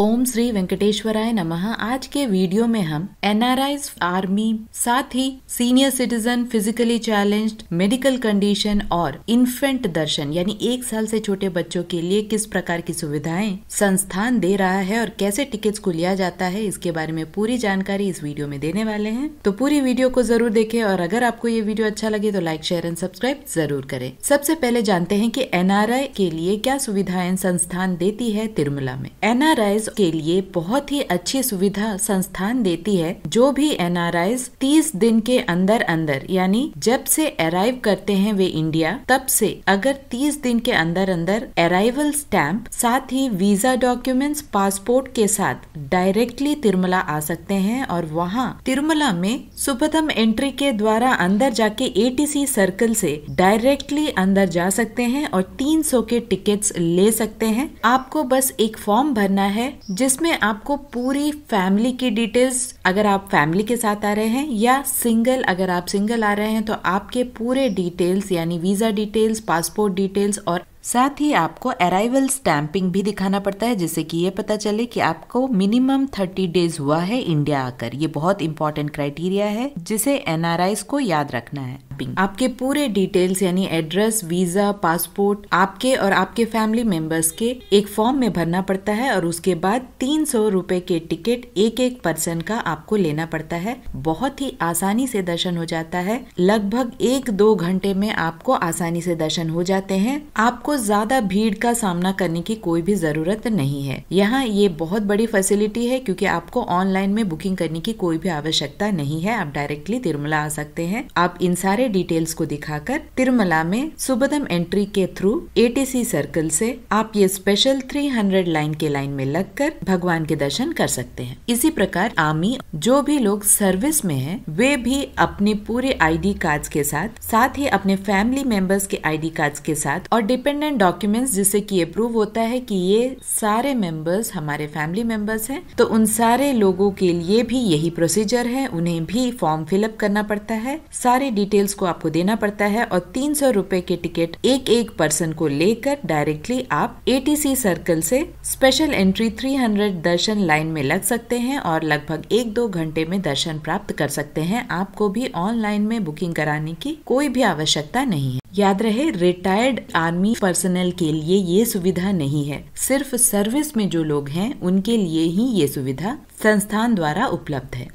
ओम श्री वेंकटेश्वराय नमः आज के वीडियो में हम एन आर्मी साथ ही senior citizen physically challenged medical condition और इन्फेंट दर्शन यानी एक साल से छोटे बच्चों के लिए किस प्रकार की सुविधाएं संस्थान दे रहा है और कैसे टिकट्स को लिया जाता है इसके बारे में पूरी जानकारी इस वीडियो में देने वाले है तो पूरी वीडियो को जरूर देखे और अगर आपको ये वीडियो अच्छा लगे तो लाइक शेयर एंड सब्सक्राइब जरूर करें सबसे पहले जानते हैं की एन के लिए क्या सुविधाएं संस्थान देती है तिरुमला में एनआरआई के लिए बहुत ही अच्छी सुविधा संस्थान देती है जो भी एन 30 दिन के अंदर अंदर यानी जब से अराइव करते हैं वे इंडिया तब से अगर 30 दिन के अंदर अंदर अराइवल स्टैंप साथ ही वीजा डॉक्यूमेंट्स पासपोर्ट के साथ डायरेक्टली तिरुमला आ सकते हैं और वहाँ तिरुमला में सुपथम एंट्री के द्वारा अंदर जाके ए सर्कल से डायरेक्टली अंदर जा सकते हैं और 300 के टिकट्स ले सकते हैं आपको बस एक फॉर्म भरना है जिसमें आपको पूरी फैमिली की डिटेल्स अगर आप फैमिली के साथ आ रहे हैं या सिंगल अगर आप सिंगल आ रहे हैं तो आपके पूरे डिटेल्स यानी वीजा डिटेल्स पासपोर्ट डिटेल्स और साथ ही आपको अराइवल स्टैंपिंग भी दिखाना पड़ता है जिससे कि ये पता चले कि आपको मिनिमम थर्टी डेज हुआ है इंडिया आकर ये बहुत इंपॉर्टेंट क्राइटेरिया है जिसे एन को याद रखना है आपके पूरे डिटेल्स यानी एड्रेस वीजा पासपोर्ट आपके और आपके फैमिली मेंबर्स के एक फॉर्म में भरना पड़ता है और उसके बाद तीन सौ रूपए के टिकट एक एक पर्सन का आपको लेना पड़ता है बहुत ही आसानी से दर्शन हो जाता है लगभग एक दो घंटे में आपको आसानी से दर्शन हो जाते हैं आपको आपको ज्यादा भीड़ का सामना करने की कोई भी जरूरत नहीं है यहाँ ये बहुत बड़ी फैसिलिटी है क्योंकि आपको ऑनलाइन में बुकिंग करने की कोई भी आवश्यकता नहीं है आप डायरेक्टली तिरुमला आ सकते हैं आप इन सारे डिटेल्स को दिखाकर तिरुमला में सुबदम एंट्री के थ्रू ए सर्कल से आप ये स्पेशल 300 लाइन के लाइन में लगकर भगवान के दर्शन कर सकते हैं इसी प्रकार आमी जो भी लोग सर्विस में हैं वे भी अपने पूरे आईडी कार्ड के साथ साथ ही अपने फैमिली मेंबर्स के आईडी कार्ड के साथ और डिपेंड इंडिपेंडेंट डॉक्यूमेंट्स जिससे कि अप्रूव होता है कि ये सारे मेंबर्स हमारे फैमिली मेंबर्स हैं तो उन सारे लोगों के लिए भी यही प्रोसीजर है उन्हें भी फॉर्म फिलअप करना पड़ता है सारे डिटेल्स को आपको देना पड़ता है और तीन सौ रूपए के टिकट एक एक पर्सन को लेकर डायरेक्टली आप ए सर्कल से स्पेशल एंट्री थ्री दर्शन लाइन में लग सकते हैं और लगभग एक दो घंटे में दर्शन प्राप्त कर सकते हैं आपको भी ऑनलाइन में बुकिंग कराने की कोई भी आवश्यकता नहीं है याद रहे रिटायर्ड आर्मी पर्सनल के लिए ये सुविधा नहीं है सिर्फ सर्विस में जो लोग हैं उनके लिए ही ये सुविधा संस्थान द्वारा उपलब्ध है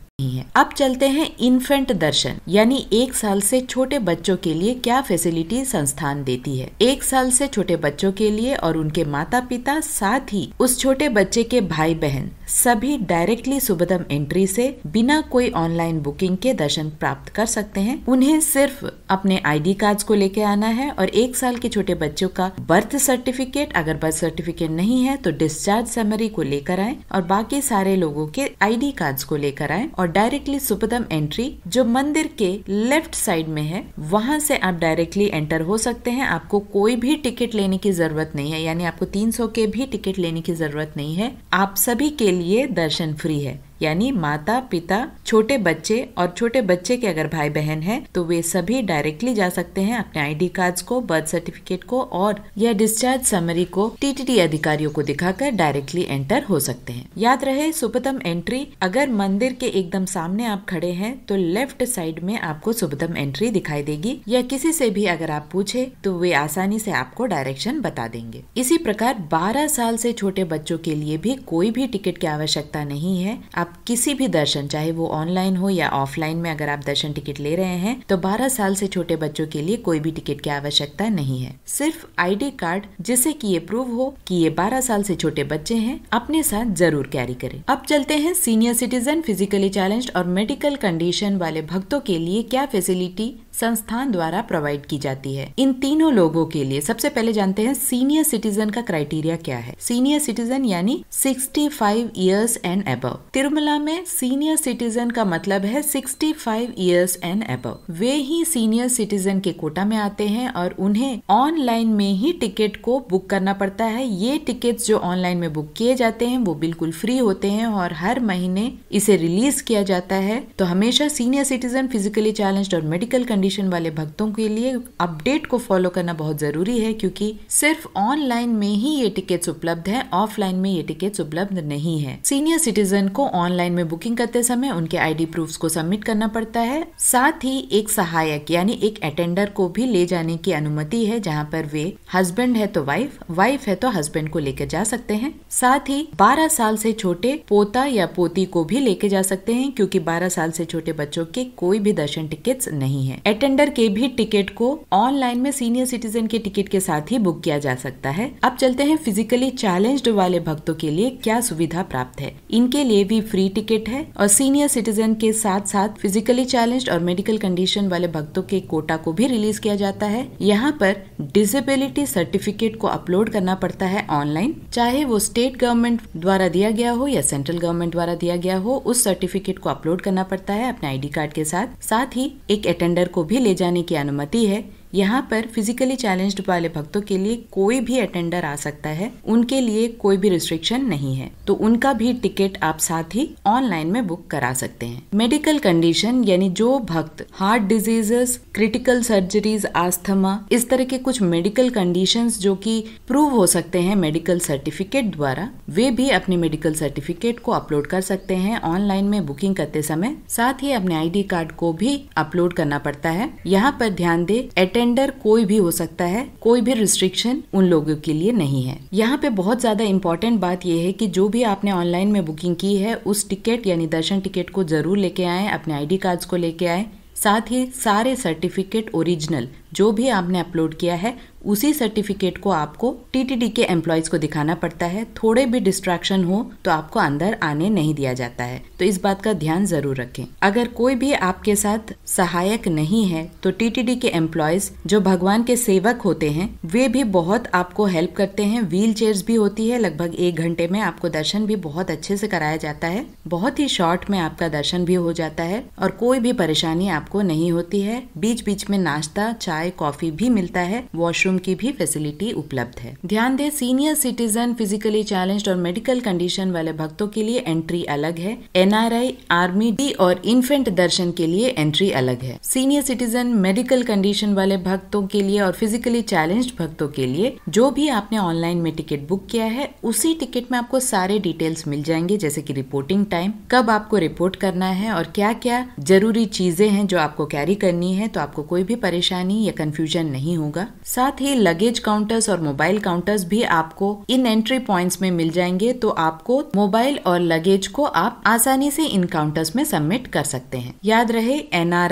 अब चलते हैं इन्फेंट दर्शन यानी एक साल से छोटे बच्चों के लिए क्या फैसिलिटी संस्थान देती है एक साल से छोटे बच्चों के लिए और उनके माता पिता साथ ही उस छोटे बच्चे के भाई बहन सभी डायरेक्टली सुबदम एंट्री से बिना कोई ऑनलाइन बुकिंग के दर्शन प्राप्त कर सकते हैं उन्हें सिर्फ अपने आईडी कार्ड्स को लेके आना है और एक साल के छोटे बच्चों का बर्थ सर्टिफिकेट अगर बर्थ सर्टिफिकेट नहीं है तो डिस्चार्ज समरी को लेकर आए और बाकी सारे लोगों के आईडी कार्ड्स को लेकर आए और डायरेक्टली सुबदम एंट्री जो मंदिर के लेफ्ट साइड में है वहां से आप डायरेक्टली एंटर हो सकते हैं आपको कोई भी टिकट लेने की जरूरत नहीं है यानी आपको तीन के भी टिकट लेने की जरूरत नहीं है आप सभी के लिए दर्शन फ्री है यानी माता पिता छोटे बच्चे और छोटे बच्चे के अगर भाई बहन हैं तो वे सभी डायरेक्टली जा सकते हैं अपने आईडी कार्ड्स को बर्थ सर्टिफिकेट को और या डिस्चार्ज समरी को टीटीडी अधिकारियों को दिखाकर डायरेक्टली एंटर हो सकते हैं याद रहे सुपतम एंट्री अगर मंदिर के एकदम सामने आप खड़े हैं तो लेफ्ट साइड में आपको सुपतम एंट्री दिखाई देगी या किसी से भी अगर आप पूछे तो वे आसानी से आपको डायरेक्शन बता देंगे इसी प्रकार बारह साल से छोटे बच्चों के लिए भी कोई भी टिकट की आवश्यकता नहीं है आप किसी भी दर्शन चाहे वो ऑनलाइन हो या ऑफलाइन में अगर आप दर्शन टिकट ले रहे हैं तो 12 साल से छोटे बच्चों के लिए कोई भी टिकट की आवश्यकता नहीं है सिर्फ आईडी कार्ड जिससे कि ये प्रूव हो कि ये 12 साल से छोटे बच्चे हैं अपने साथ जरूर कैरी करें अब चलते हैं सीनियर सिटीजन फिजिकली चैलेंज और मेडिकल कंडीशन वाले भक्तों के लिए क्या फैसिलिटी संस्थान द्वारा प्रोवाइड की जाती है इन तीनों लोगों के लिए सबसे पहले जानते हैं सीनियर सिटीजन का क्राइटेरिया क्या है सीनियर सिटीजन यानी 65 फाइव ईयर्स एंड अब फॉर्मूला में सीनियर सिटीजन का मतलब है 65 फाइव ईयर्स एंड एबव वे ही सीनियर सिटीजन के कोटा में आते हैं और उन्हें ऑनलाइन में ही टिकट को बुक करना पड़ता है ये टिकट जो ऑनलाइन में बुक किए जाते हैं वो बिल्कुल फ्री होते हैं और हर महीने इसे रिलीज किया जाता है तो हमेशा सीनियर सिटीजन फिजिकली चैलेंज और मेडिकल कंडीशन वाले भक्तों के लिए अपडेट को फॉलो करना बहुत जरूरी है क्योंकि सिर्फ ऑनलाइन में ही ये टिकट्स उपलब्ध है ऑफलाइन में ये टिकट्स उपलब्ध नहीं है सीनियर सिटीजन को ऑनलाइन में बुकिंग करते समय उनके आईडी प्रूफ्स को सबमिट करना पड़ता है साथ ही एक सहायक यानी एक अटेंडर को भी ले जाने की अनुमति है जहाँ पर वे हस्बैंड है तो वाइफ वाइफ है तो हस्बैंड को लेकर जा सकते हैं साथ ही 12 साल से छोटे पोता या पोती को भी लेके जा सकते हैं क्योंकि 12 साल से छोटे बच्चों के कोई भी दर्शन टिकट्स नहीं है अटेंडर के भी टिकट को ऑनलाइन में सीनियर सिटीजन के टिकट के साथ ही बुक किया जा सकता है अब चलते हैं फिजिकली चैलेंज्ड वाले भक्तों के लिए क्या सुविधा प्राप्त है इनके लिए भी फ्री टिकट है और सीनियर सिटीजन के साथ साथ फिजिकली चैलेंज और मेडिकल कंडीशन वाले भक्तों के कोटा को भी रिलीज किया जाता है यहाँ पर डिसेबिलिटी सर्टिफिकेट को अपलोड करना पड़ता है ऑनलाइन चाहे वो स्टेट गवर्नमेंट द्वारा दिया गया हो या सेंट्रल गवर्नमेंट द्वारा दिया गया हो उस सर्टिफिकेट को अपलोड करना पड़ता है अपने आईडी कार्ड के साथ साथ ही एक अटेंडर को भी ले जाने की अनुमति है यहाँ पर फिजिकली चैलेंज्ड वाले भक्तों के लिए कोई भी अटेंडर आ सकता है उनके लिए कोई भी रिस्ट्रिक्शन नहीं है तो उनका भी टिकट आप साथ ही ऑनलाइन में बुक करा सकते हैं मेडिकल कंडीशन यानी जो भक्त heart diseases critical surgeries asthma इस तरह के कुछ मेडिकल कंडीशन जो की प्रूव हो सकते हैं मेडिकल सर्टिफिकेट द्वारा वे भी अपने मेडिकल सर्टिफिकेट को अपलोड कर सकते हैं ऑनलाइन में बुकिंग करते समय साथ ही अपने आईडी कार्ड को भी अपलोड करना पड़ता है यहाँ पर ध्यान दे अटेंड सरेंडर कोई भी हो सकता है कोई भी रिस्ट्रिक्शन उन लोगों के लिए नहीं है यहाँ पे बहुत ज्यादा इम्पोर्टेंट बात यह है कि जो भी आपने ऑनलाइन में बुकिंग की है उस टिकट यानी दर्शन टिकट को जरूर लेके आए अपने आईडी कार्ड्स को लेके आए साथ ही सारे सर्टिफिकेट ओरिजिनल जो भी आपने अपलोड किया है उसी सर्टिफिकेट को आपको टीटीडी के एम्प्लॉयज को दिखाना पड़ता है थोड़े भी डिस्ट्रैक्शन हो तो आपको अंदर आने नहीं दिया जाता है तो इस बात का ध्यान जरूर रखें अगर कोई भी आपके साथ सहायक नहीं है तो टीटीडी के एम्प्लॉयज जो भगवान के सेवक होते हैं वे भी बहुत आपको हेल्प करते हैं व्हील भी होती है लगभग एक घंटे में आपको दर्शन भी बहुत अच्छे से कराया जाता है बहुत ही शॉर्ट में आपका दर्शन भी हो जाता है और कोई भी परेशानी आपको नहीं होती है बीच बीच में नाश्ता चाय चाय कॉफी भी मिलता है वॉशरूम की भी फैसिलिटी उपलब्ध है ध्यान दें सीनियर सिटीजन फिजिकली चैलेंज और मेडिकल कंडीशन वाले भक्तों के लिए एंट्री अलग है एनआरआई आर्मी डी और इन्फेंट दर्शन के लिए एंट्री अलग है सीनियर सिटीजन मेडिकल कंडीशन वाले भक्तों के लिए और फिजिकली चैलेंज भक्तों के लिए जो भी आपने ऑनलाइन में टिकट बुक किया है उसी टिकट में आपको सारे डिटेल्स मिल जाएंगे जैसे कि रिपोर्टिंग टाइम कब आपको रिपोर्ट करना है और क्या क्या जरूरी चीजें हैं जो आपको कैरी करनी है तो आपको कोई भी परेशानी या कंफ्यूजन नहीं होगा साथ ही लगेज काउंटर्स और मोबाइल काउंटर्स भी आपको इन एंट्री पॉइंट्स में मिल जाएंगे तो आपको मोबाइल और लगेज को आप आसानी से इन काउंटर्स में सबमिट कर सकते हैं याद रहे एन आर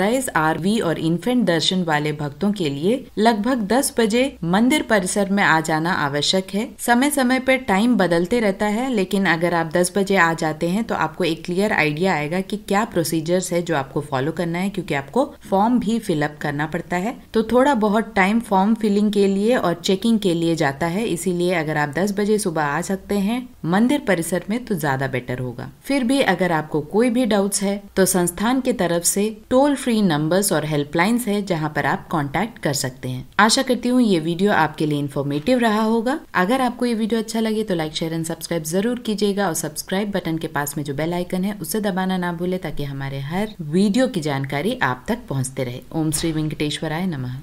और इन्फेंट दर्शन वाले भक्तों के लिए लगभग दस बजे मंदिर परिसर में आ जाना आवश्यक है समय समय पर टाइम बदलते रहता है लेकिन अगर आप दस बजे आ जाते हैं तो आपको एक क्लियर आइडिया आएगा कि क्या प्रोसीजर्स है जो आपको फॉलो करना है क्योंकि आपको फॉर्म भी फिलअप करना पड़ता है तो थोड़ा बहुत टाइम फॉर्म फिलिंग के लिए और चेकिंग के लिए जाता है इसीलिए अगर आप 10 बजे सुबह आ सकते हैं मंदिर परिसर में तो ज्यादा बेटर होगा फिर भी अगर आपको कोई भी डाउट्स है तो संस्थान की तरफ से टोल फ्री नंबर्स और हेल्पलाइंस है जहाँ पर आप कॉन्टेक्ट कर सकते हैं आशा करती हूँ ये वीडियो आपके लिए इन्फॉर्मेटिव रहा होगा अगर आपको ये वीडियो अच्छा लगे तो लाइक शेयर एंड सब्सक्राइब जरूर कीजिएगा और सब्सक्राइब बटन के पास में जो बेल आइकन है उसे दबाना ना भूले ताकि हमारे हर वीडियो की जानकारी आप तक पहुँचते रहे ओम श्री वेंकटेश्वराय नमः